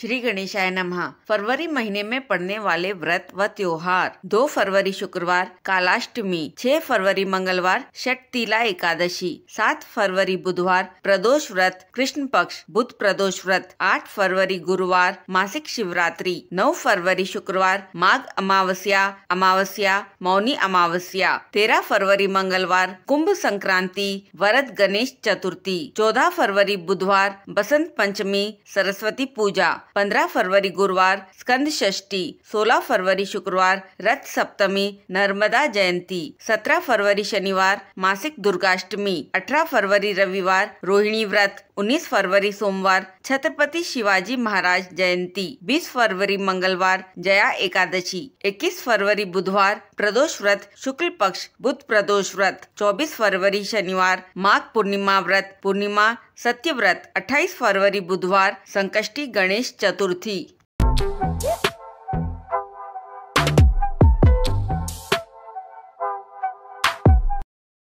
श्री गणेशाय नमः फरवरी महीने में पड़ने वाले व्रत व त्योहार दो फरवरी शुक्रवार कालाष्टमी छह फरवरी मंगलवार तीला एकादशी सात फरवरी बुधवार प्रदोष व्रत कृष्ण पक्ष बुद्ध प्रदोष व्रत आठ फरवरी गुरुवार मासिक शिवरात्रि नौ फरवरी शुक्रवार माघ अमावस्या अमावस्या मौनी अमावस्या तेरह फरवरी मंगलवार कुंभ संक्रांति वरद गणेश चतुर्थी चौदह फरवरी बुधवार बसंत पंचमी सरस्वती पूजा पंद्रह फरवरी गुरुवार स्कंद षष्ठी सोलह फरवरी शुक्रवार रथ सप्तमी नर्मदा जयंती सत्रह फरवरी शनिवार मासिक दुर्गाष्टमी अठारह फरवरी रविवार रोहिणी व्रत 19 फरवरी सोमवार छत्रपति शिवाजी महाराज जयंती 20 फरवरी मंगलवार जया एकादशी 21 फरवरी बुधवार प्रदोष व्रत शुक्ल पक्ष बुद्ध प्रदोष व्रत 24 फरवरी शनिवार माघ पूर्णिमा व्रत पूर्णिमा सत्य व्रत 28 फरवरी बुधवार संकष्टी गणेश चतुर्थी